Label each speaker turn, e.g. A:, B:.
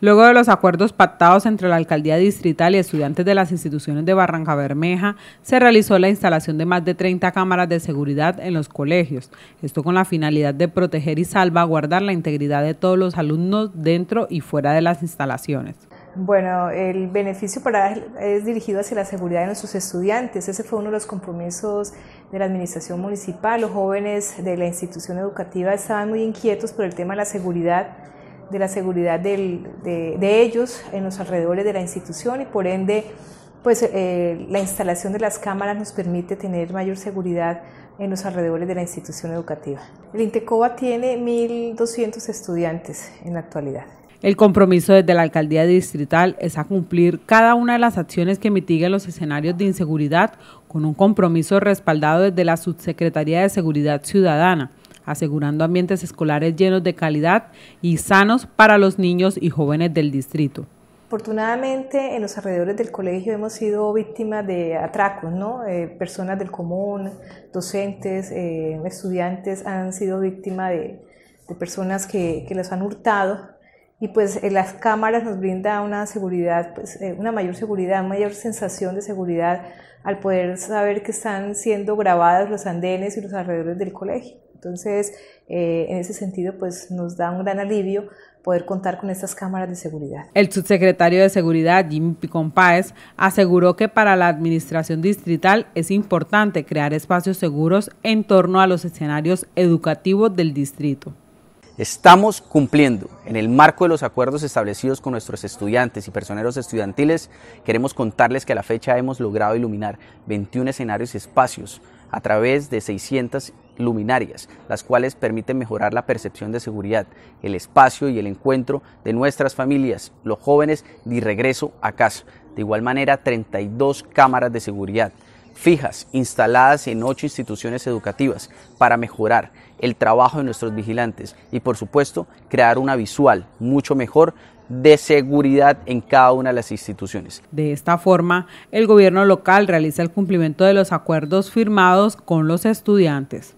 A: Luego de los acuerdos pactados entre la alcaldía distrital y estudiantes de las instituciones de Barranca Bermeja, se realizó la instalación de más de 30 cámaras de seguridad en los colegios. Esto con la finalidad de proteger y salvaguardar la integridad de todos los alumnos dentro y fuera de las instalaciones.
B: Bueno, el beneficio para es dirigido hacia la seguridad de nuestros estudiantes. Ese fue uno de los compromisos de la administración municipal. Los jóvenes de la institución educativa estaban muy inquietos por el tema de la seguridad de la seguridad de, ellos en los alrededores de la institución y por ende pues eh, la instalación de las cámaras nos permite tener mayor seguridad en los alrededores de la institución educativa. El INTECOBA tiene 1.200 estudiantes en la actualidad. El
A: compromiso desde la alcaldía distrital es a cumplir cada una de las acciones que mitiguen los escenarios de inseguridad con un compromiso respaldado desde la Subsecretaría de Seguridad Ciudadana asegurando ambientes escolares llenos de calidad y sanos para los niños y jóvenes del distrito.
B: Afortunadamente, en los alrededores del colegio hemos sido víctimas de atracos, ¿no? Eh, personas del común, docentes, eh, estudiantes han sido víctimas de, personas que, que han hurtado y pues las cámaras nos brinda una seguridad, pues, eh, una mayor seguridad, una mayor sensación de seguridad al poder saber que están siendo grabados los andenes y los alrededores del colegio. Entonces, eh, en ese sentido, pues nos da un gran alivio poder contar con estas cámaras de seguridad.
A: El subsecretario de Seguridad, Jim Picón aseguró que para la administración distrital es importante crear espacios seguros en torno a los escenarios
C: educativos del distrito. Estamos cumpliendo. En el marco de los acuerdos establecidos con nuestros estudiantes y personeros estudiantiles, queremos contarles que a la fecha hemos logrado iluminar 21 escenarios y espacios a través de 600 luminarias, las cuales permiten mejorar la percepción de seguridad, el espacio y el encuentro de nuestras familias, los jóvenes, y regreso a casa. De igual manera, 32 cámaras de seguridad fijas instaladas en ocho instituciones educativas para mejorar el trabajo de nuestros vigilantes y por supuesto crear una visual mucho mejor de seguridad en cada una de las instituciones.
A: De esta forma, el gobierno local realiza el cumplimiento de los acuerdos firmados con los estudiantes.